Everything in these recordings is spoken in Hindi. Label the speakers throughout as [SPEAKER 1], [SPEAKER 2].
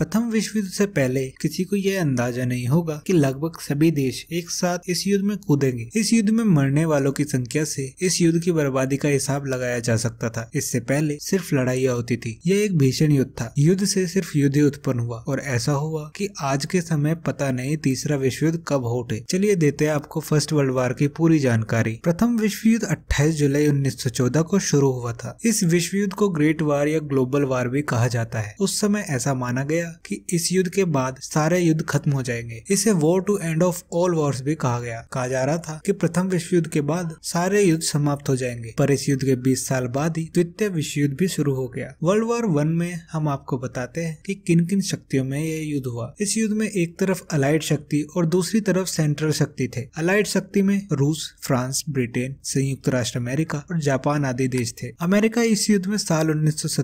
[SPEAKER 1] प्रथम विश्व युद्ध से पहले किसी को यह अंदाजा नहीं होगा कि लगभग सभी देश एक साथ इस युद्ध में कूदेंगे इस युद्ध में मरने वालों की संख्या से इस युद्ध की बर्बादी का हिसाब लगाया जा सकता था इससे पहले सिर्फ लड़ाइया होती थी यह एक भीषण युद्ध था युद्ध से सिर्फ युद्ध उत्पन्न हुआ और ऐसा हुआ की आज के समय पता नहीं तीसरा विश्व युद्ध कब हो उठे चलिए देते हैं आपको फर्स्ट वर्ल्ड वार की पूरी जानकारी प्रथम विश्व युद्ध अट्ठाईस जुलाई उन्नीस को शुरू हुआ था इस विश्व युद्ध को ग्रेट वार या ग्लोबल वार भी कहा जाता है उस समय ऐसा माना गया कि इस युद्ध के बाद सारे युद्ध खत्म हो जाएंगे इसे war to end of all wars भी कहा गया कहा जा रहा था कि प्रथम विश्व युद्ध के बाद सारे युद्ध समाप्त हो जाएंगे पर इस युद्ध के 20 साल बाद ही द्वितीय विश्व युद्ध भी शुरू हो गया वर्ल्ड वॉर वन में हम आपको बताते हैं कि किन किन शक्तियों में यह युद्ध हुआ इस युद्ध में एक तरफ अलाइड शक्ति और दूसरी तरफ सेंट्रल शक्ति थे अलाइड शक्ति में रूस फ्रांस ब्रिटेन संयुक्त राष्ट्र अमेरिका और जापान आदि देश थे अमेरिका इस युद्ध में साल उन्नीस सौ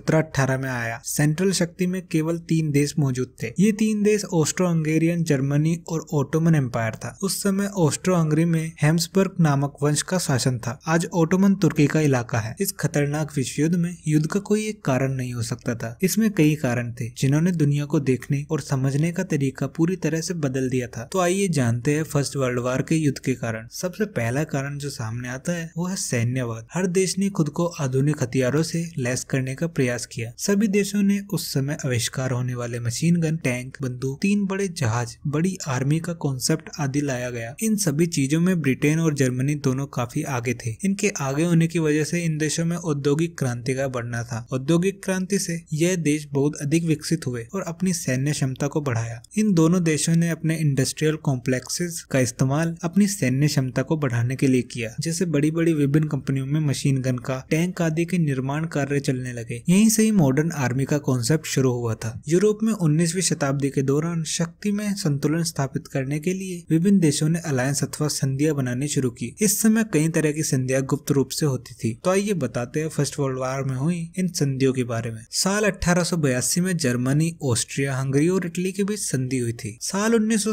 [SPEAKER 1] में आया सेंट्रल शक्ति में केवल तीन देश मौजूद थे ये तीन देश ऑस्ट्रो हंगेरियन जर्मनी और ओटोमन एम्पायर था उस समय ऑस्ट्रो हंगरी में हेम्सबर्ग नामक वंश का शासन था आज ओटोमन तुर्की का इलाका है इस खतरनाक विश्व युद्ध में युद्ध का कोई एक कारण नहीं हो सकता था इसमें कई कारण थे जिन्होंने दुनिया को देखने और समझने का तरीका पूरी तरह से बदल दिया था तो आइए जानते हैं फर्स्ट वर्ल्ड वार के युद्ध के कारण सबसे पहला कारण जो सामने आता है वो है सैन्यवाद हर देश ने खुद को आधुनिक हथियारों से लैस करने का प्रयास किया सभी देशों ने उस समय आविष्कार होने वाले वाले मशीन गन टैंक बंदूक तीन बड़े जहाज बड़ी आर्मी का कॉन्सेप्ट आदि लाया गया इन सभी चीजों में ब्रिटेन और जर्मनी दोनों काफी आगे थे इनके आगे होने की वजह से इन देशों में औद्योगिक क्रांति का बढ़ना था औद्योगिक क्रांति से यह देश बहुत अधिक विकसित हुए और अपनी सैन्य क्षमता को बढ़ाया इन दोनों देशों ने अपने इंडस्ट्रियल कॉम्प्लेक्सेस का इस्तेमाल अपनी सैन्य क्षमता को बढ़ाने के लिए किया जैसे बड़ी बड़ी विभिन्न कंपनियों में मशीन गन का टैंक आदि के निर्माण कार्य चलने लगे यहीं से ही मॉडर्न आर्मी का कॉन्सेप्ट शुरू हुआ था यूरोप में 19वीं शताब्दी के दौरान शक्ति में संतुलन स्थापित करने के लिए विभिन्न देशों ने अलायंस अथवा संधिया बनानी शुरू की इस समय कई तरह की संधिया गुप्त रूप से होती थी तो आइए बताते हैं फर्स्ट वर्ल्ड वार में हुई इन संधियों के बारे में साल अठारह में जर्मनी ऑस्ट्रिया हंगरी और इटली के बीच संधि हुई थी साल उन्नीस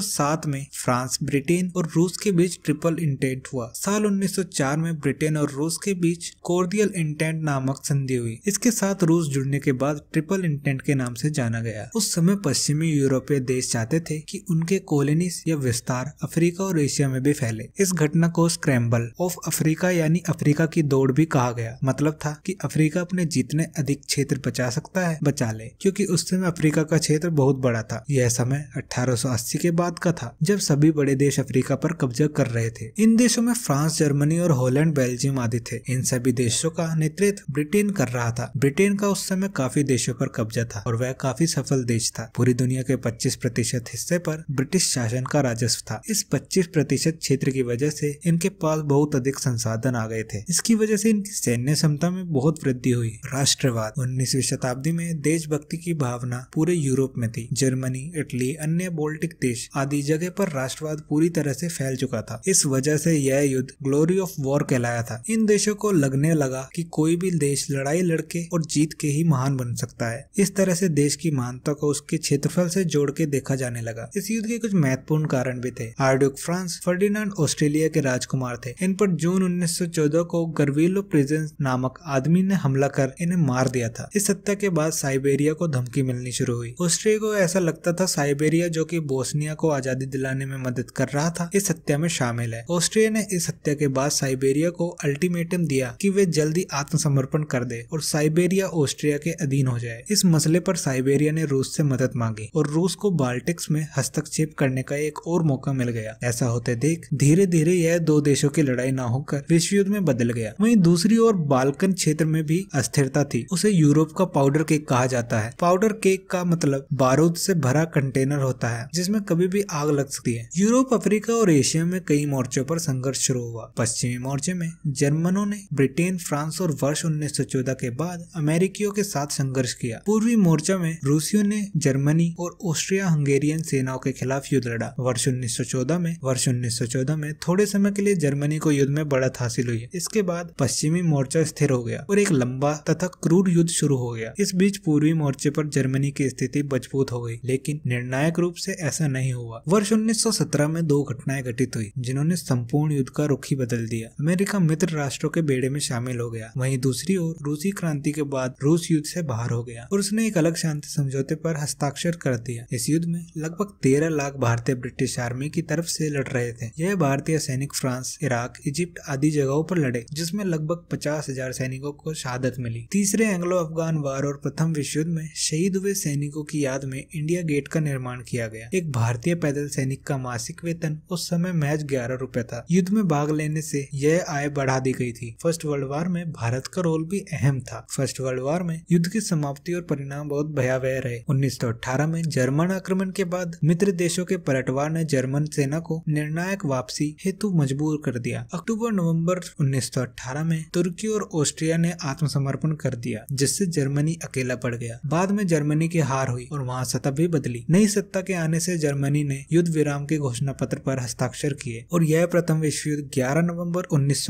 [SPEAKER 1] में फ्रांस ब्रिटेन और रूस के बीच ट्रिपल इंटेंट हुआ साल उन्नीस में ब्रिटेन और रूस के बीच कोर्डियल इंटेंट नामक संधि हुई इसके साथ रूस जुड़ने के बाद ट्रिपल इंटेंट के नाम से जाना गया उस उस समय पश्चिमी यूरोपीय देश चाहते थे कि उनके कॉलोनीज या विस्तार अफ्रीका और एशिया में भी फैले इस घटना को स्क्रैम्बल ऑफ अफ्रीका यानी अफ्रीका की दौड़ भी कहा गया मतलब था कि अफ्रीका अपने जितने अधिक क्षेत्र बचा सकता है बचा ले क्योंकि उस समय अफ्रीका का क्षेत्र बहुत बड़ा था यह समय अठारह के बाद का था जब सभी बड़े देश अफ्रीका पर कब्जा कर रहे थे इन देशों में फ्रांस जर्मनी और हॉलैंड बेल्जियम आदि थे इन सभी देशों का नेतृत्व ब्रिटेन कर रहा था ब्रिटेन का उस समय काफी देशों पर कब्जा था और वह काफी सफल प्रदेश था पूरी दुनिया के 25 प्रतिशत हिस्से पर ब्रिटिश शासन का राजस्व था इस 25 प्रतिशत क्षेत्र की वजह से इनके पास बहुत अधिक संसाधन आ गए थे इसकी वजह से इनकी सैन्य क्षमता में बहुत वृद्धि हुई राष्ट्रवाद उन्नीसवी शताब्दी में देशभक्ति की भावना पूरे यूरोप में थी जर्मनी इटली अन्य बोल्टिक देश आदि जगह पर राष्ट्रवाद पूरी तरह से फैल चुका था इस वजह से यह युद्ध ग्लोरी ऑफ वॉर कहलाया था इन देशों को लगने लगा कि कोई भी देश लड़ाई लड़के और जीत के ही महान बन सकता है इस तरह से देश की महानता को को उसके क्षेत्रफल से जोड़ के देखा जाने लगा इस युद्ध के कुछ महत्वपूर्ण कारण भी थे आर्ड्यूक फ्रांस फर्डिनांड ऑस्ट्रेलिया के राजकुमार थे इन पर जून 1914 को गर्वेलो प्रेजेंस नामक आदमी ने हमला कर इन्हें मार दिया था इस हत्या के बाद साइबेरिया को धमकी मिलनी शुरू हुई ऑस्ट्रिया को ऐसा लगता था साइबेरिया जो की बोस्निया को आजादी दिलाने में मदद कर रहा था इस हत्या में शामिल है ऑस्ट्रिया ने इस हत्या के बाद साइबेरिया को अल्टीमेटम दिया कि वे जल्दी आत्मसमर्पण कर दे और साइबेरिया ऑस्ट्रिया के अधीन हो जाए इस मसले पर साइबेरिया ने रूस से मदद मांगी और रूस को बाल्टिक्स में हस्तक्षेप करने का एक और मौका मिल गया ऐसा होते देख धीरे धीरे यह दो देशों की लड़ाई न होकर विश्व युद्ध में बदल गया वही दूसरी ओर बाल्कन क्षेत्र में भी अस्थिरता थी उसे यूरोप का पाउडर केक कहा जाता है पाउडर केक का मतलब बारूद से भरा कंटेनर होता है जिसमे कभी भी आग लग सकती है यूरोप अफ्रीका और एशिया में कई मोर्चों पर संघर्ष शुरू हुआ पश्चिमी मोर्चे में जर्मनों ने ब्रिटेन फ्रांस और वर्ष 1914 के बाद अमेरिकियों के साथ संघर्ष किया पूर्वी मोर्चा में रूसियों ने जर्मनी और ऑस्ट्रिया हंगेरियन सेनाओं के खिलाफ युद्ध लड़ा वर्ष उन्नीस में वर्ष उन्नीस में थोड़े समय के लिए जर्मनी को युद्ध में बढ़त हासिल हुई इसके बाद पश्चिमी मोर्चा स्थिर हो गया और एक लंबा तथा क्रूर युद्ध शुरू हो गया इस बीच पूर्वी मोर्चे पर जर्मनी की स्थिति मजबूत हो गई लेकिन निर्णायक रूप से ऐसा नहीं हुआ वर्ष 1917 में दो घटनाएं घटित हुई जिन्होंने संपूर्ण युद्ध का रुख ही बदल दिया अमेरिका मित्र राष्ट्रों के बेड़े में शामिल हो गया वहीं दूसरी ओर रूसी क्रांति के बाद रूस युद्ध से बाहर हो गया और उसने एक अलग शांति समझौते पर पर हस्ताक्षर कर दिया इस युद्ध में लगभग तेरह लाख भारतीय ब्रिटिश आर्मी की तरफ से लड़ रहे थे यह भारतीय सैनिक फ्रांस इराक इजिप्ट आदि जगहों पर लड़े जिसमें लगभग पचास हजार सैनिकों को शहादत मिली तीसरे एंग्लो अफगान वार और प्रथम विश्व युद्ध में शहीद हुए सैनिकों की याद में इंडिया गेट का निर्माण किया गया एक भारतीय पैदल सैनिक का मासिक वेतन उस समय महज ग्यारह रूपए था युद्ध में भाग लेने से यह आय बढ़ा दी गई थी फर्स्ट वर्ल्ड वार में भारत का रोल भी अहम था फर्स्ट वर्ल्ड वार में युद्ध की समाप्ति और परिणाम बहुत भयावह रहे 1918 में जर्मन आक्रमण के बाद मित्र देशों के पलटवार ने जर्मन सेना को निर्णायक वापसी हेतु मजबूर कर दिया अक्टूबर नवंबर 1918 में तुर्की और ऑस्ट्रिया ने आत्मसमर्पण कर दिया जिससे जर्मनी अकेला पड़ गया बाद में जर्मनी की हार हुई और वहाँ सत्ता भी बदली नई सत्ता के आने से जर्मनी ने युद्ध विराम के घोषणा पत्र पर हस्ताक्षर किए और यह प्रथम विश्व युद्ध ग्यारह नवम्बर उन्नीस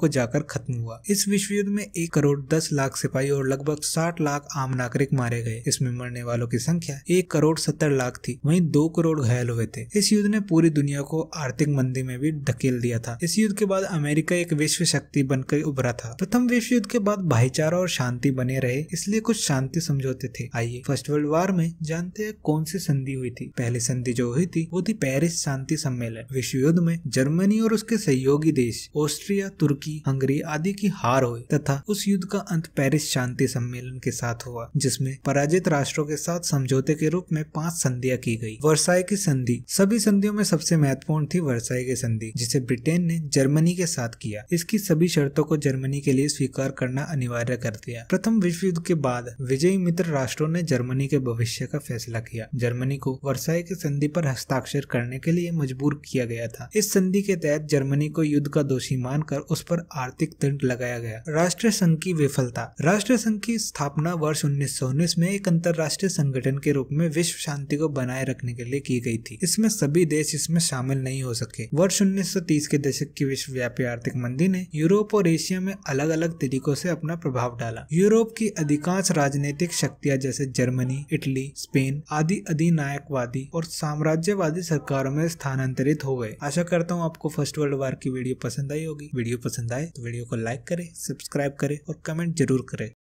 [SPEAKER 1] को जाकर खत्म हुआ इस विश्व युद्ध में एक करोड़ दस लाख सिपाही और लगभग साठ लाख आम नागरिक मारे गए इसमें मरने वाले वालों की संख्या एक करोड़ सत्तर लाख थी वहीं दो करोड़ घायल हुए थे इस युद्ध ने पूरी दुनिया को आर्थिक मंदी में भी धकेल दिया था इस युद्ध के बाद अमेरिका एक विश्व शक्ति बनकर उभरा था प्रथम विश्व युद्ध के बाद भाईचारा और शांति बने रहे इसलिए कुछ शांति समझौते थे आइए फर्स्ट वर्ल्ड वार में जानते हैं कौन सी संधि हुई थी पहली संधि जो हुई थी वो थी पेरिस शांति सम्मेलन विश्व युद्ध में जर्मनी और उसके सहयोगी देश ऑस्ट्रिया तुर्की हंगरी आदि की हार हुई तथा उस युद्ध का अंत पेरिस शांति सम्मेलन के साथ हुआ जिसमें पराजित राष्ट्रों के साथ साथ समझौते के रूप में पांच संधियां की गई वर्षाई की संधि सभी संधियों में सबसे महत्वपूर्ण थी वर्षाई की संधि जिसे ब्रिटेन ने जर्मनी के साथ किया इसकी सभी शर्तों को जर्मनी के लिए स्वीकार करना अनिवार्य कर दिया प्रथम विश्व युद्ध के बाद विजयी मित्र राष्ट्रों ने जर्मनी के भविष्य का फैसला किया जर्मनी को वर्षाई की संधि पर हस्ताक्षर करने के लिए मजबूर किया गया था इस संधि के तहत जर्मनी को युद्ध का दोषी मानकर उस पर आर्थिक दंड लगाया गया राष्ट्रीय संघ की विफलता राष्ट्रीय संघ की स्थापना वर्ष उन्नीस में एक अंतरराष्ट्रीय संगठन के रूप में विश्व शांति को बनाए रखने के लिए की गई थी इसमें सभी देश इसमें शामिल नहीं हो सके वर्ष उन्नीस के दशक की विश्वव्यापी आर्थिक मंदी ने यूरोप और एशिया में अलग अलग तरीकों से अपना प्रभाव डाला यूरोप की अधिकांश राजनीतिक शक्तियां जैसे जर्मनी इटली स्पेन आदि अधिनायकवादी और साम्राज्यवादी सरकारों में स्थानांतरित हो गए आशा करता हूँ आपको फर्स्ट वर्ल्ड वार की वीडियो पसंद आई होगी वीडियो पसंद आए तो वीडियो को लाइक करे सब्सक्राइब करे और कमेंट जरूर करे